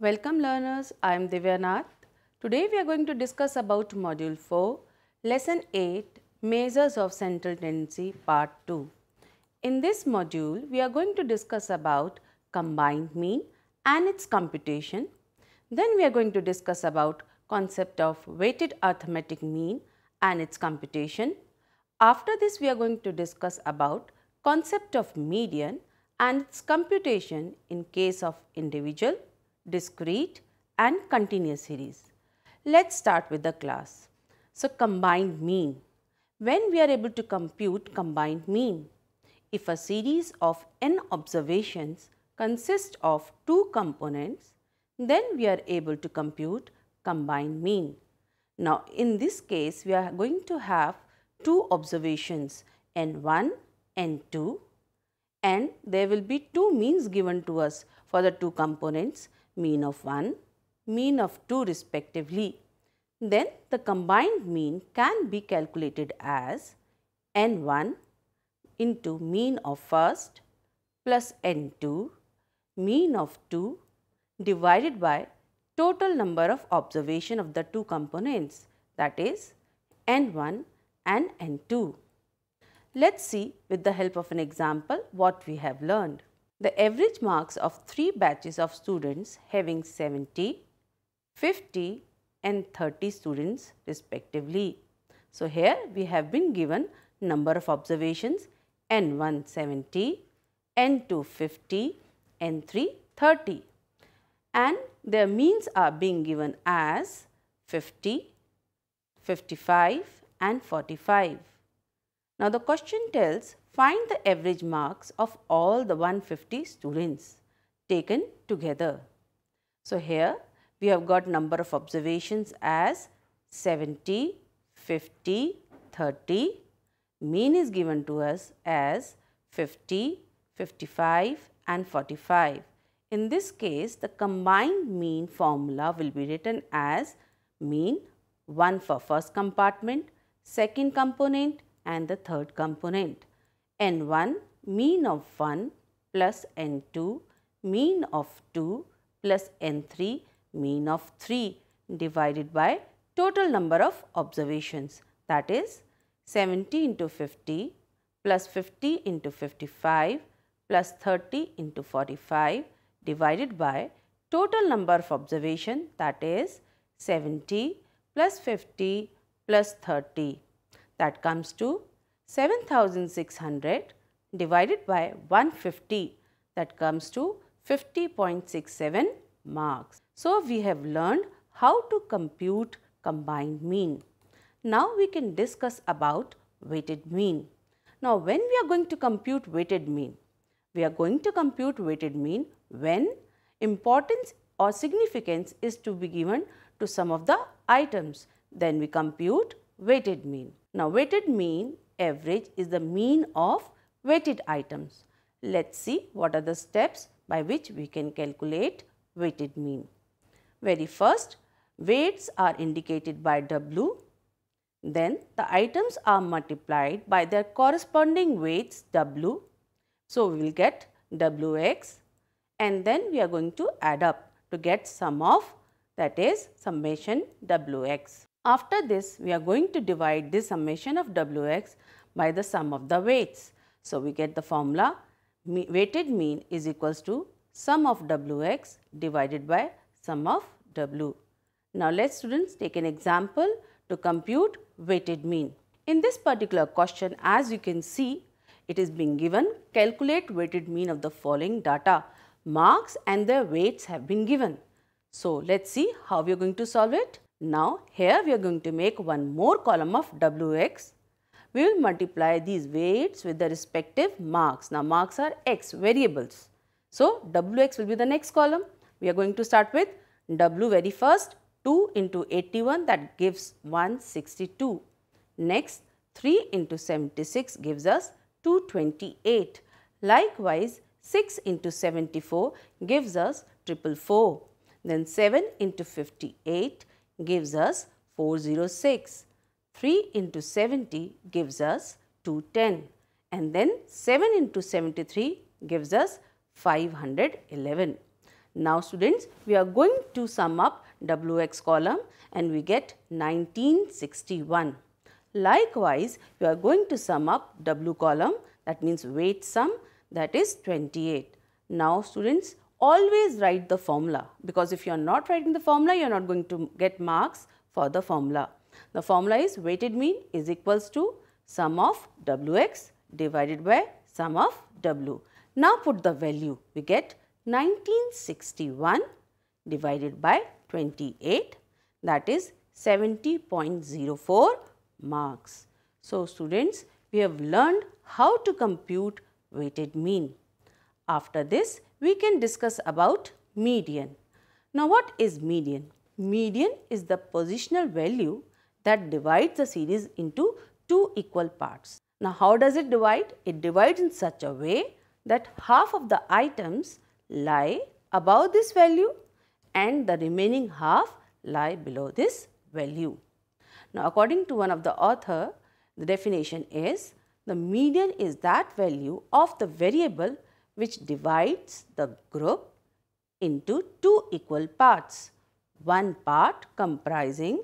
Welcome learners, I am Divyanath. Today we are going to discuss about Module 4, Lesson 8, Measures of Central Tendency Part 2. In this module, we are going to discuss about combined mean and its computation. Then we are going to discuss about concept of weighted arithmetic mean and its computation. After this, we are going to discuss about concept of median and its computation in case of individual discrete and continuous series. Let's start with the class. So combined mean. When we are able to compute combined mean? If a series of n observations consists of two components, then we are able to compute combined mean. Now in this case, we are going to have two observations n1, n2 and there will be two means given to us for the two components mean of 1, mean of 2 respectively, then the combined mean can be calculated as n1 into mean of first plus n2 mean of 2 divided by total number of observation of the two components that is n1 and n2. Let's see with the help of an example what we have learned. The average marks of three batches of students having 70, 50 and 30 students respectively. So, here we have been given number of observations N170, N250, N330 and their means are being given as 50, 55 and 45. Now the question tells find the average marks of all the 150 students taken together. So here we have got number of observations as 70, 50, 30. Mean is given to us as 50, 55 and 45. In this case, the combined mean formula will be written as mean 1 for first compartment, second component and the third component. N1 mean of 1 plus N2 mean of 2 plus N3 mean of 3 divided by total number of observations that is 70 into 50 plus 50 into 55 plus 30 into 45 divided by total number of observation that is 70 plus 50 plus 30 that comes to 7600 divided by 150 that comes to 50.67 marks. So, we have learned how to compute combined mean. Now, we can discuss about weighted mean. Now, when we are going to compute weighted mean? We are going to compute weighted mean when importance or significance is to be given to some of the items. Then we compute weighted mean. Now weighted mean average is the mean of weighted items. Let's see what are the steps by which we can calculate weighted mean. Very first, weights are indicated by W. Then the items are multiplied by their corresponding weights W. So we will get Wx and then we are going to add up to get sum of that is summation Wx. After this, we are going to divide this summation of Wx by the sum of the weights. So, we get the formula weighted mean is equals to sum of Wx divided by sum of W. Now, let students take an example to compute weighted mean. In this particular question, as you can see, it is being given calculate weighted mean of the following data. Marks and their weights have been given. So, let us see how we are going to solve it. Now here we are going to make one more column of Wx. We will multiply these weights with the respective marks. Now marks are x variables. So Wx will be the next column. We are going to start with W very first 2 into 81 that gives 162. Next 3 into 76 gives us 228. Likewise 6 into 74 gives us triple four. Then 7 into 58 gives us 406. 3 into 70 gives us 210 and then 7 into 73 gives us 511. Now students, we are going to sum up WX column and we get 1961. Likewise, we are going to sum up W column that means weight sum that is 28. Now students, always write the formula because if you are not writing the formula, you are not going to get marks for the formula. The formula is weighted mean is equals to sum of Wx divided by sum of W. Now put the value, we get 1961 divided by 28 that is 70.04 marks. So, students we have learned how to compute weighted mean. After this we can discuss about median. Now what is median? Median is the positional value that divides the series into two equal parts. Now how does it divide? It divides in such a way that half of the items lie above this value and the remaining half lie below this value. Now according to one of the author, the definition is the median is that value of the variable which divides the group into two equal parts. One part comprising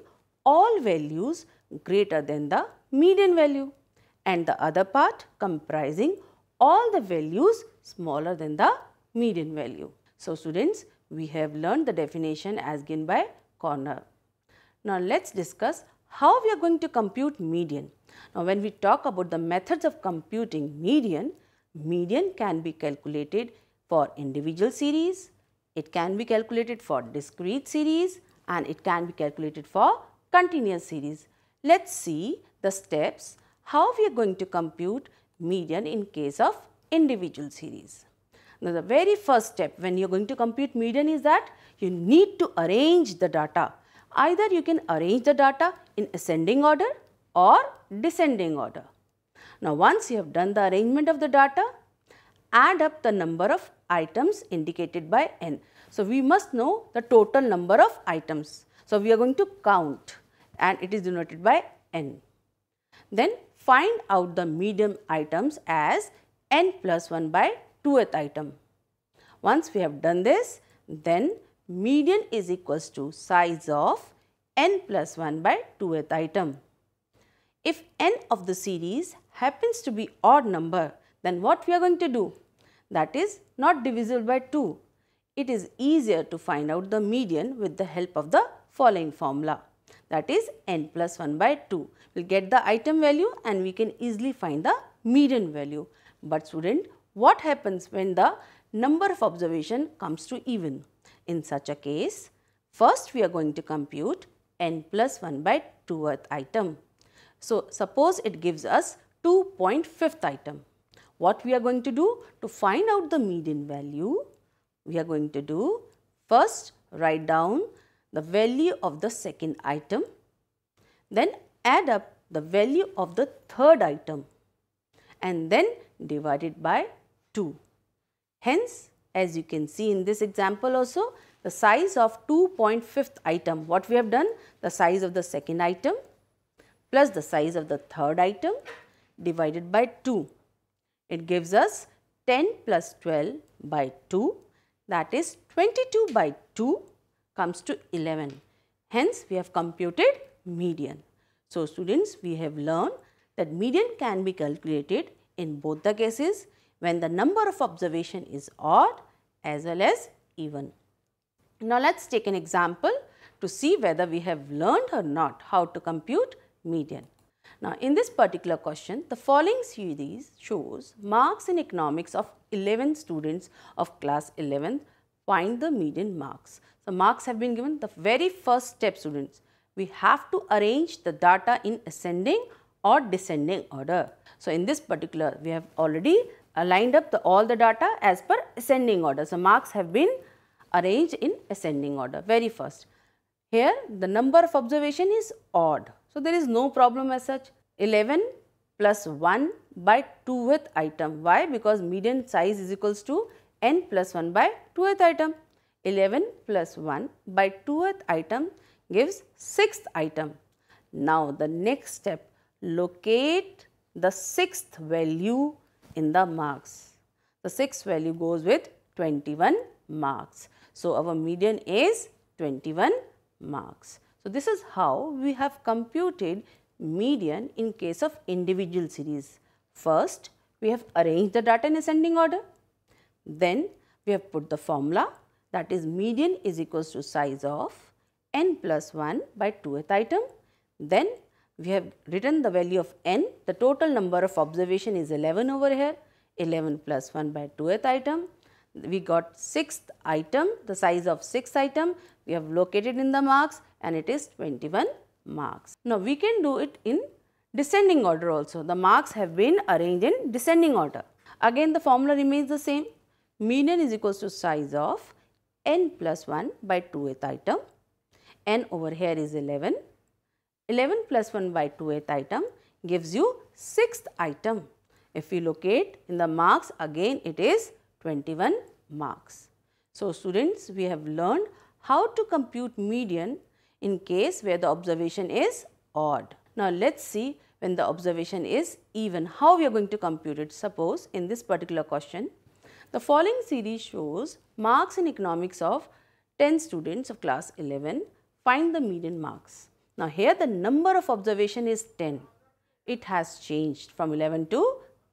all values greater than the median value and the other part comprising all the values smaller than the median value. So, students we have learned the definition as given by Corner. Now, let us discuss how we are going to compute median. Now, when we talk about the methods of computing median, median can be calculated for individual series, it can be calculated for discrete series and it can be calculated for continuous series. Let's see the steps how we are going to compute median in case of individual series. Now, the very first step when you are going to compute median is that you need to arrange the data. Either you can arrange the data in ascending order or descending order. Now once you have done the arrangement of the data, add up the number of items indicated by n. So we must know the total number of items. So we are going to count and it is denoted by n. Then find out the medium items as n plus 1 by 2th item. Once we have done this, then median is equals to size of n plus 1 by 2th item. If n of the series happens to be odd number, then what we are going to do? That is not divisible by 2. It is easier to find out the median with the help of the following formula that is n plus 1 by 2. We will get the item value and we can easily find the median value. But student, what happens when the number of observation comes to even? In such a case, first we are going to compute n plus 1 by 2th item. So, suppose it gives us 2.5th item. What we are going to do? To find out the median value, we are going to do first write down the value of the second item, then add up the value of the third item and then divide it by 2. Hence, as you can see in this example also, the size of 2.5th item, what we have done? The size of the second item plus the size of the third item divided by 2. It gives us 10 plus 12 by 2 that is 22 by 2 comes to 11. Hence, we have computed median. So, students we have learned that median can be calculated in both the cases when the number of observation is odd as well as even. Now, let us take an example to see whether we have learned or not how to compute median. Now, in this particular question, the following series shows marks in economics of 11 students of class 11. Find the median marks. So, marks have been given the very first step students. We have to arrange the data in ascending or descending order. So, in this particular, we have already lined up the, all the data as per ascending order. So, marks have been arranged in ascending order, very first. Here, the number of observation is odd. So, there is no problem as such. 11 plus 1 by 2th item. Why? Because median size is equals to n plus 1 by 2th item. 11 plus 1 by 2th item gives 6th item. Now, the next step locate the 6th value in the marks. The 6th value goes with 21 marks. So, our median is 21 marks. So, this is how we have computed median in case of individual series. First, we have arranged the data in ascending order. Then, we have put the formula that is median is equals to size of n plus 1 by 2th item. Then, we have written the value of n. The total number of observation is 11 over here, 11 plus 1 by 2th item. We got 6th item, the size of 6th item. We have located in the marks and it is 21 marks. Now, we can do it in descending order also. The marks have been arranged in descending order. Again, the formula remains the same. Median is equal to size of n plus 1 by 2th item. n over here is 11. 11 plus 1 by 2th item gives you 6th item. If we locate in the marks again it is 21 marks. So, students we have learned how to compute median in case where the observation is odd. Now, let us see when the observation is even how we are going to compute it. Suppose in this particular question, the following series shows marks in economics of 10 students of class 11, find the median marks. Now, here the number of observation is 10. It has changed from 11 to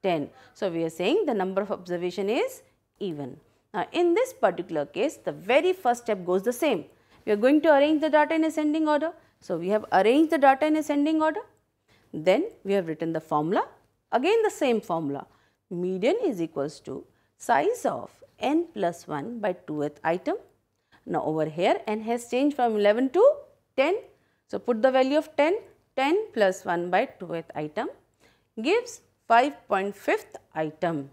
10. So, we are saying the number of observation is even. Now, in this particular case, the very first step goes the same. We are going to arrange the data in ascending order. So, we have arranged the data in ascending order. Then we have written the formula. Again the same formula. Median is equals to size of n plus 1 by 2th item. Now, over here n has changed from 11 to 10. So, put the value of 10, 10 plus 1 by 2th item gives 5.5th item.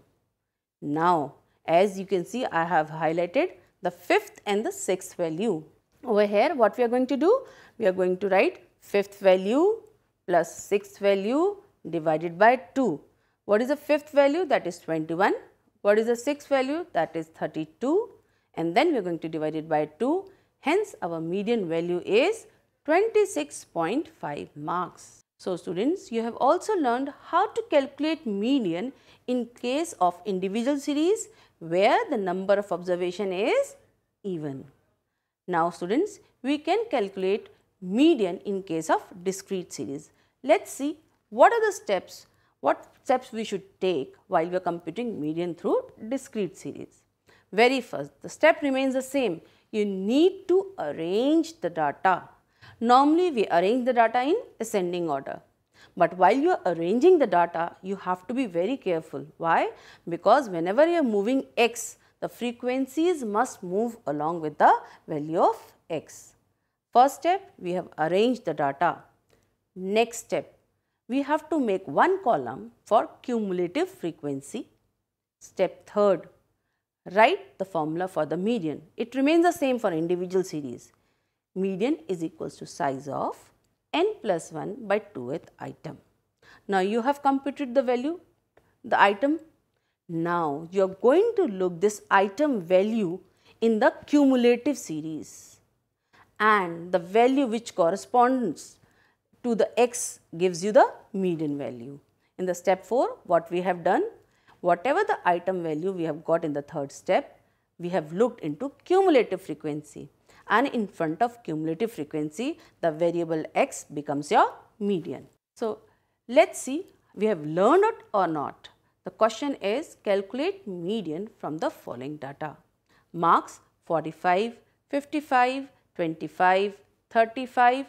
Now, as you can see I have highlighted the fifth and the sixth value over here what we are going to do? We are going to write fifth value plus sixth value divided by 2. What is the fifth value? That is 21. What is the sixth value? That is 32 and then we are going to divide it by 2. Hence, our median value is 26.5 marks. So, students you have also learned how to calculate median in case of individual series where the number of observation is even. Now students, we can calculate median in case of discrete series. Let us see what are the steps, what steps we should take while we are computing median through discrete series. Very first, the step remains the same. You need to arrange the data. Normally, we arrange the data in ascending order. But while you are arranging the data, you have to be very careful. Why? Because whenever you are moving x the frequencies must move along with the value of x. First step, we have arranged the data. Next step, we have to make one column for cumulative frequency. Step third, write the formula for the median. It remains the same for individual series. Median is equals to size of n plus 1 by 2th item. Now, you have computed the value, the item now you are going to look this item value in the cumulative series and the value which corresponds to the x gives you the median value. In the step 4 what we have done whatever the item value we have got in the third step we have looked into cumulative frequency and in front of cumulative frequency the variable x becomes your median. So, let us see we have learned it or not. The question is calculate median from the following data. Marks 45, 55, 25, 35,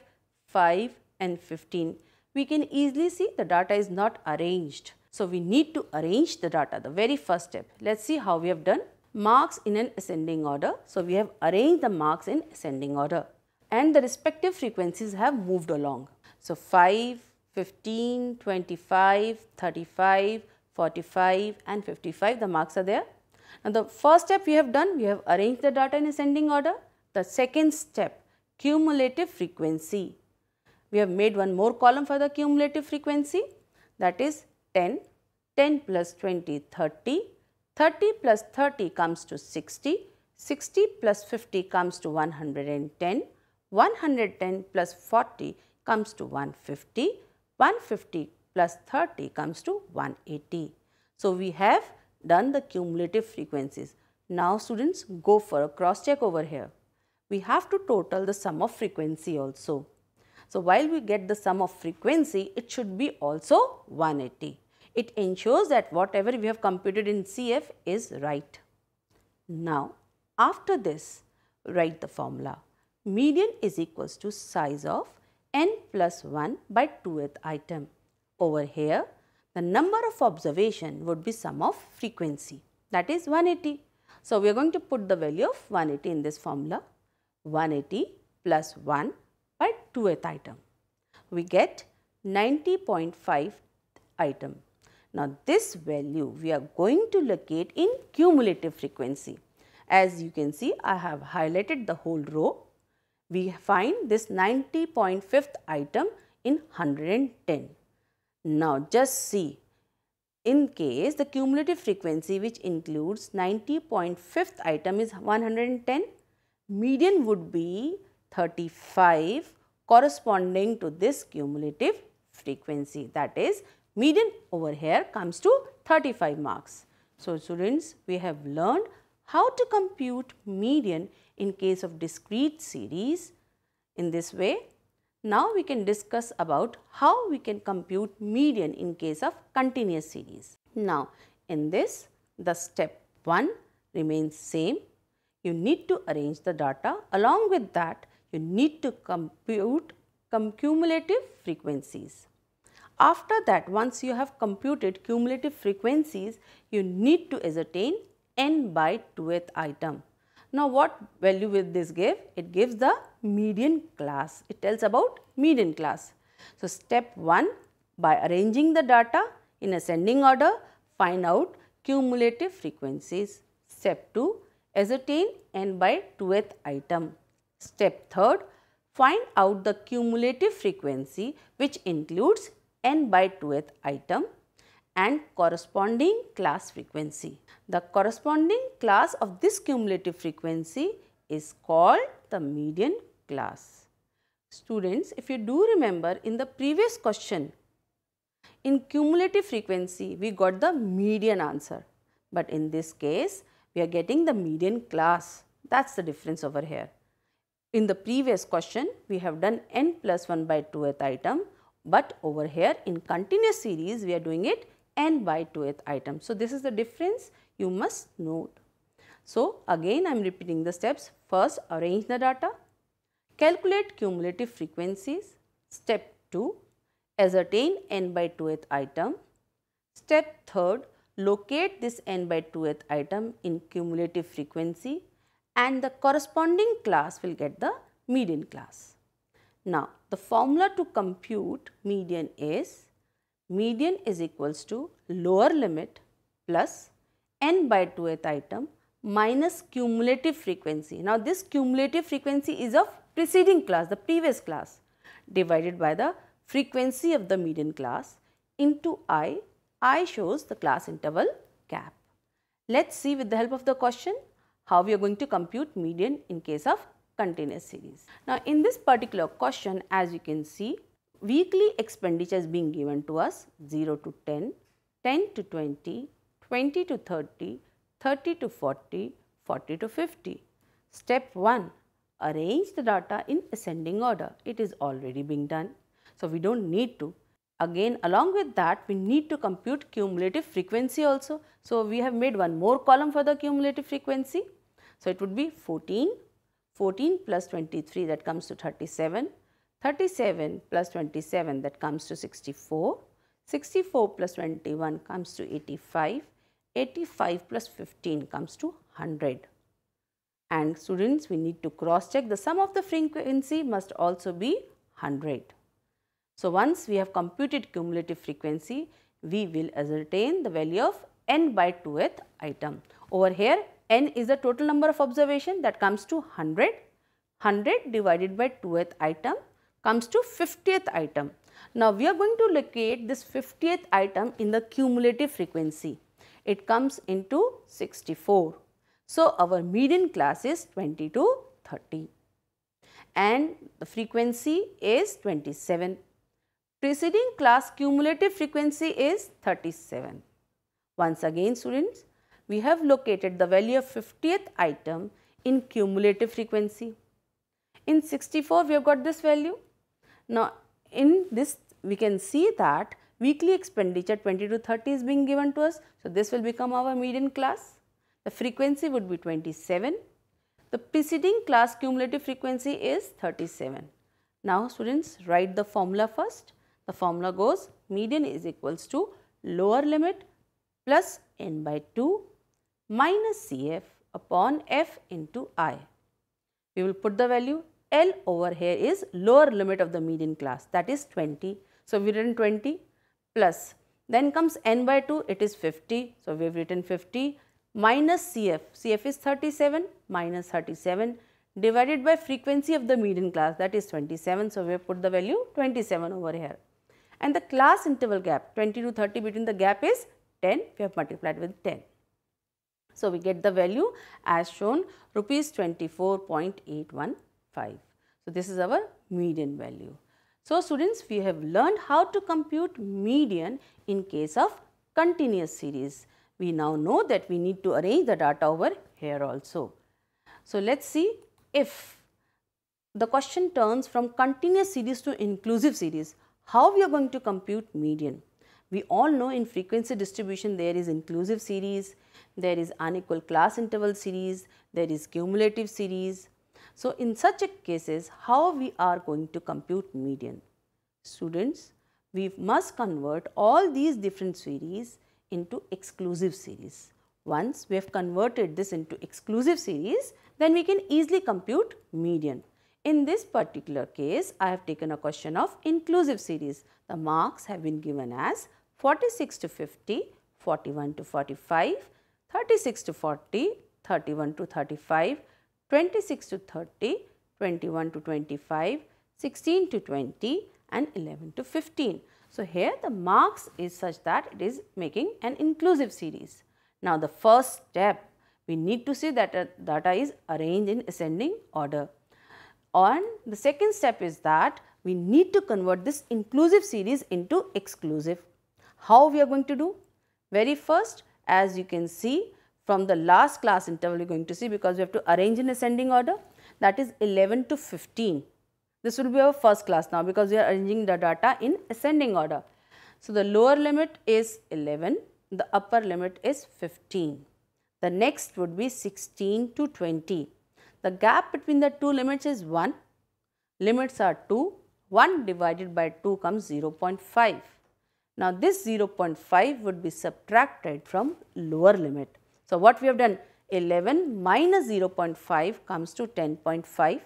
5 and 15. We can easily see the data is not arranged. So, we need to arrange the data, the very first step. Let's see how we have done. Marks in an ascending order. So, we have arranged the marks in ascending order and the respective frequencies have moved along. So, 5, 15, 25, 35, 45 and 55 the marks are there. Now the first step we have done we have arranged the data in ascending order. The second step cumulative frequency. We have made one more column for the cumulative frequency that is 10, 10 plus 20 30, 30 plus 30 comes to 60, 60 plus 50 comes to 110, 110 plus 40 comes to 150, 150 plus 30 comes to 180. So, we have done the cumulative frequencies. Now, students go for a cross check over here. We have to total the sum of frequency also. So, while we get the sum of frequency, it should be also 180. It ensures that whatever we have computed in CF is right. Now, after this, write the formula. Median is equals to size of n plus 1 by 2th item. Over here, the number of observation would be sum of frequency that is 180. So, we are going to put the value of 180 in this formula 180 plus 1 by 2th item. We get 90.5 item. Now, this value we are going to locate in cumulative frequency. As you can see, I have highlighted the whole row. We find this 90.5th item in 110. Now just see, in case the cumulative frequency which includes 90.5th item is 110, median would be 35 corresponding to this cumulative frequency that is median over here comes to 35 marks. So, students we have learned how to compute median in case of discrete series. In this way now we can discuss about how we can compute median in case of continuous series. Now in this the step 1 remains same. You need to arrange the data. Along with that you need to compute cumulative frequencies. After that once you have computed cumulative frequencies you need to ascertain n by 2th item. Now, what value will this give? It gives the median class. It tells about median class. So, step 1 by arranging the data in ascending order find out cumulative frequencies. Step 2 ascertain n by 2th item. Step 3 find out the cumulative frequency which includes n by 2th item and corresponding class frequency. The corresponding class of this cumulative frequency is called the median class. Students, if you do remember in the previous question, in cumulative frequency we got the median answer. But in this case, we are getting the median class. That is the difference over here. In the previous question, we have done n plus 1 by 2th item, but over here in continuous series, we are doing it n by 2th item. So, this is the difference you must note. So, again I am repeating the steps. First arrange the data, calculate cumulative frequencies. Step 2 ascertain n by 2th item. Step 3 locate this n by 2th item in cumulative frequency and the corresponding class will get the median class. Now, the formula to compute median is median is equals to lower limit plus n by 2th item minus cumulative frequency. Now, this cumulative frequency is of preceding class, the previous class divided by the frequency of the median class into i, i shows the class interval gap. Let's see with the help of the question how we are going to compute median in case of continuous series. Now, in this particular question as you can see weekly expenditures being given to us 0 to 10, 10 to 20, 20 to 30, 30 to 40, 40 to 50. Step 1 arrange the data in ascending order. It is already being done. So, we do not need to. Again along with that we need to compute cumulative frequency also. So, we have made one more column for the cumulative frequency. So, it would be 14, 14 plus 23 that comes to 37, 37 plus 27 that comes to 64. 64 plus 21 comes to 85. 85 plus 15 comes to 100. And students, we need to cross check the sum of the frequency must also be 100. So, once we have computed cumulative frequency, we will ascertain the value of n by 2th item. Over here, n is the total number of observation that comes to 100. 100 divided by 2th item comes to 50th item. Now, we are going to locate this 50th item in the cumulative frequency. It comes into 64. So, our median class is 20 to 30 and the frequency is 27. Preceding class cumulative frequency is 37. Once again students, we have located the value of 50th item in cumulative frequency. In 64, we have got this value now, in this we can see that weekly expenditure 20 to 30 is being given to us. So, this will become our median class. The frequency would be 27. The preceding class cumulative frequency is 37. Now, students write the formula first. The formula goes median is equals to lower limit plus n by 2 minus Cf upon f into i. We will put the value L over here is lower limit of the median class that is 20. So, we written 20 plus then comes n by 2 it is 50. So, we have written 50 minus CF. CF is 37 minus 37 divided by frequency of the median class that is 27. So, we have put the value 27 over here and the class interval gap 20 to 30 between the gap is 10 we have multiplied with 10. So, we get the value as shown rupees 24.81 5. So, this is our median value. So, students we have learned how to compute median in case of continuous series. We now know that we need to arrange the data over here also. So, let us see if the question turns from continuous series to inclusive series, how we are going to compute median. We all know in frequency distribution there is inclusive series, there is unequal class interval series, there is cumulative series, so, in such cases how we are going to compute median? Students, we must convert all these different series into exclusive series. Once we have converted this into exclusive series, then we can easily compute median. In this particular case, I have taken a question of inclusive series. The marks have been given as 46 to 50, 41 to 45, 36 to 40, 31 to 35 26 to 30, 21 to 25, 16 to 20 and 11 to 15. So, here the marks is such that it is making an inclusive series. Now, the first step we need to see that uh, data is arranged in ascending order. And the second step is that we need to convert this inclusive series into exclusive. How we are going to do? Very first as you can see from the last class interval we are going to see because we have to arrange in ascending order that is 11 to 15. This will be our first class now because we are arranging the data in ascending order. So, the lower limit is 11, the upper limit is 15. The next would be 16 to 20. The gap between the two limits is 1, limits are 2, 1 divided by 2 comes 0 0.5. Now, this 0 0.5 would be subtracted from lower limit. So, what we have done 11 minus 0.5 comes to 10.5,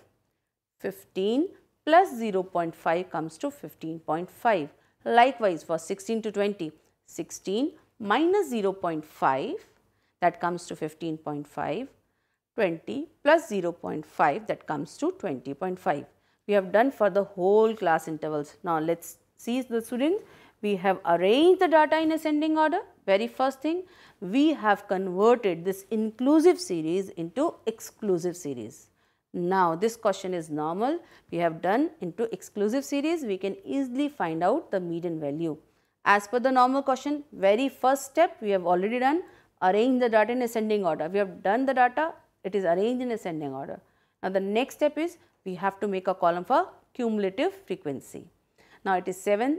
15 plus 0.5 comes to 15.5. Likewise, for 16 to 20, 16 minus 0.5 that comes to 15.5, 20 plus 0.5 that comes to 20.5. We have done for the whole class intervals. Now, let us see the students we have arranged the data in ascending order. Very first thing, we have converted this inclusive series into exclusive series. Now, this question is normal. We have done into exclusive series. We can easily find out the median value. As per the normal question, very first step we have already done, arrange the data in ascending order. We have done the data, it is arranged in ascending order. Now, the next step is we have to make a column for cumulative frequency. Now, it is 7,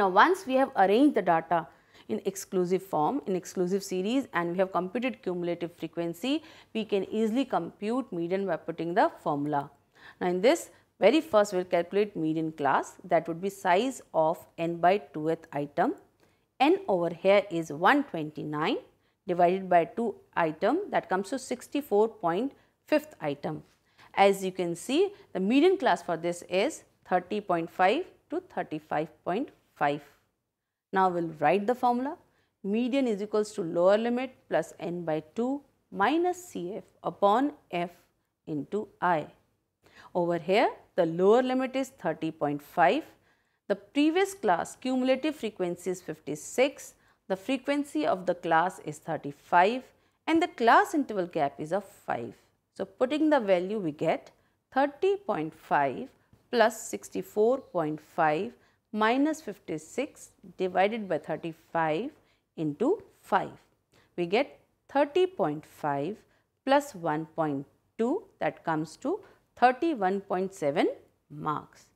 Now once we have arranged the data in exclusive form, in exclusive series and we have computed cumulative frequency, we can easily compute median by putting the formula. Now in this very first we will calculate median class that would be size of n by 2th item. n over here is 129 divided by 2 item that comes to 64.5th item. As you can see the median class for this is 30.5 to 35.5. 5. Now we will write the formula. Median is equals to lower limit plus n by 2 minus Cf upon f into i. Over here the lower limit is 30.5. The previous class cumulative frequency is 56. The frequency of the class is 35 and the class interval gap is of 5. So, putting the value we get 30.5 plus 64.5 minus 56 divided by 35 into 5. We get 30.5 plus 1.2 that comes to 31.7 marks.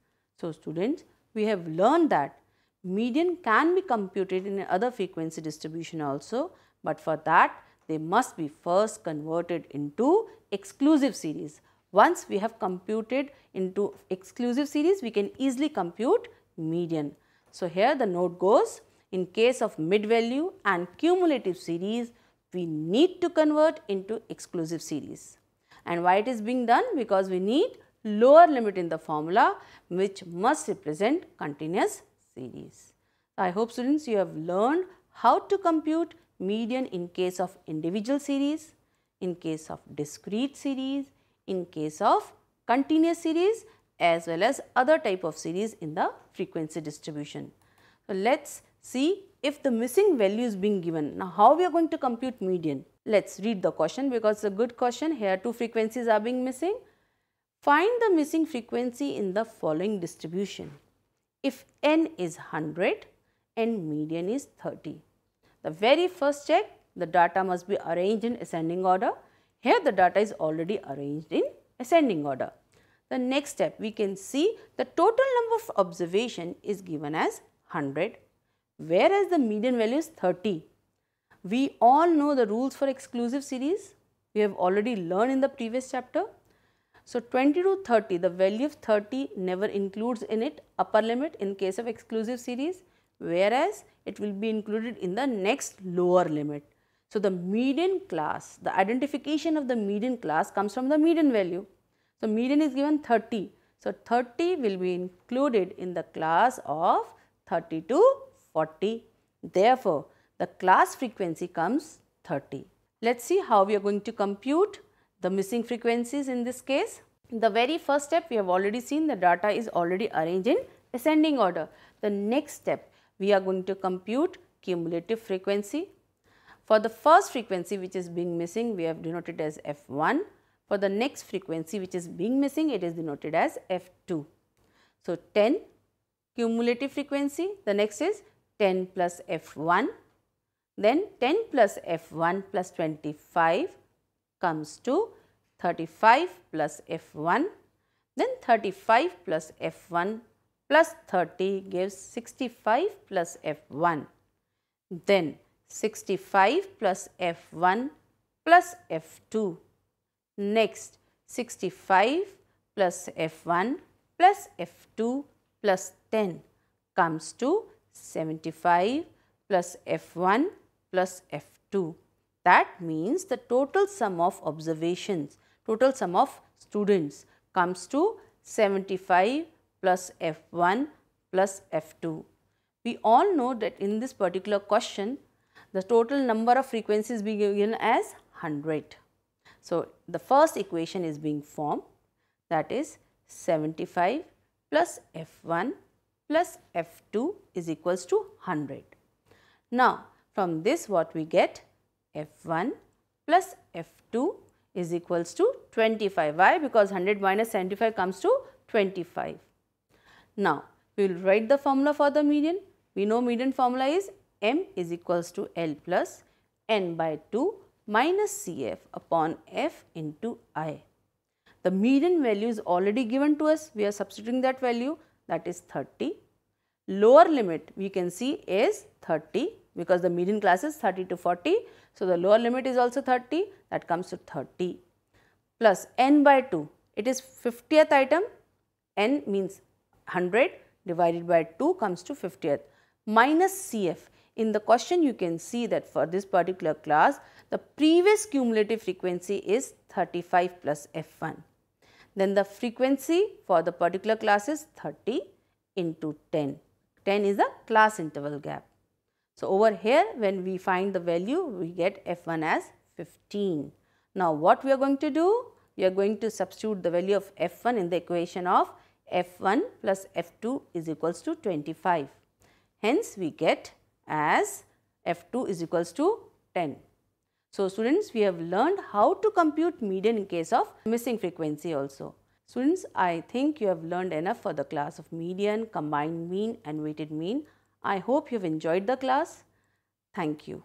So, students we have learned that median can be computed in other frequency distribution also, but for that they must be first converted into exclusive series. Once we have computed into exclusive series, we can easily compute median. So, here the note goes in case of mid value and cumulative series we need to convert into exclusive series. And why it is being done? Because we need lower limit in the formula which must represent continuous series. I hope students you have learned how to compute median in case of individual series, in case of discrete series, in case of continuous series as well as other type of series in the frequency distribution. So, let us see if the missing value is being given. Now, how we are going to compute median? Let us read the question because it's a good question. Here two frequencies are being missing. Find the missing frequency in the following distribution. If n is 100 and median is 30. The very first check the data must be arranged in ascending order. Here the data is already arranged in ascending order. The next step we can see the total number of observation is given as 100 whereas the median value is 30. We all know the rules for exclusive series we have already learned in the previous chapter. So 20 to 30 the value of 30 never includes in it upper limit in case of exclusive series whereas it will be included in the next lower limit. So the median class the identification of the median class comes from the median value so, median is given 30. So, 30 will be included in the class of 30 to 40. Therefore, the class frequency comes 30. Let us see how we are going to compute the missing frequencies in this case. the very first step we have already seen the data is already arranged in ascending order. The next step we are going to compute cumulative frequency. For the first frequency which is being missing we have denoted as F1 for the next frequency which is being missing, it is denoted as F2. So, 10 cumulative frequency, the next is 10 plus F1, then 10 plus F1 plus 25 comes to 35 plus F1, then 35 plus F1 plus 30 gives 65 plus F1. Then 65 plus F1 plus F2 Next 65 plus F1 plus F2 plus 10 comes to 75 plus F1 plus F2. That means the total sum of observations, total sum of students comes to 75 plus F1 plus F2. We all know that in this particular question, the total number of frequencies be given as 100. So, the first equation is being formed that is 75 plus F1 plus F2 is equals to 100. Now, from this what we get F1 plus F2 is equals to 25. Why? Because 100 minus 75 comes to 25. Now, we will write the formula for the median. We know median formula is m is equals to L plus n by 2 minus Cf upon F into I. The median value is already given to us. We are substituting that value that is 30. Lower limit we can see is 30 because the median class is 30 to 40. So, the lower limit is also 30 that comes to 30 plus n by 2. It is 50th item n means 100 divided by 2 comes to 50th minus Cf. In the question you can see that for this particular class the previous cumulative frequency is 35 plus f1. Then the frequency for the particular class is 30 into 10. 10 is the class interval gap. So, over here when we find the value we get f1 as 15. Now, what we are going to do? We are going to substitute the value of f1 in the equation of f1 plus f2 is equals to 25. Hence, we get as F2 is equals to 10. So, students we have learned how to compute median in case of missing frequency also. Students I think you have learned enough for the class of median, combined mean and weighted mean. I hope you have enjoyed the class. Thank you.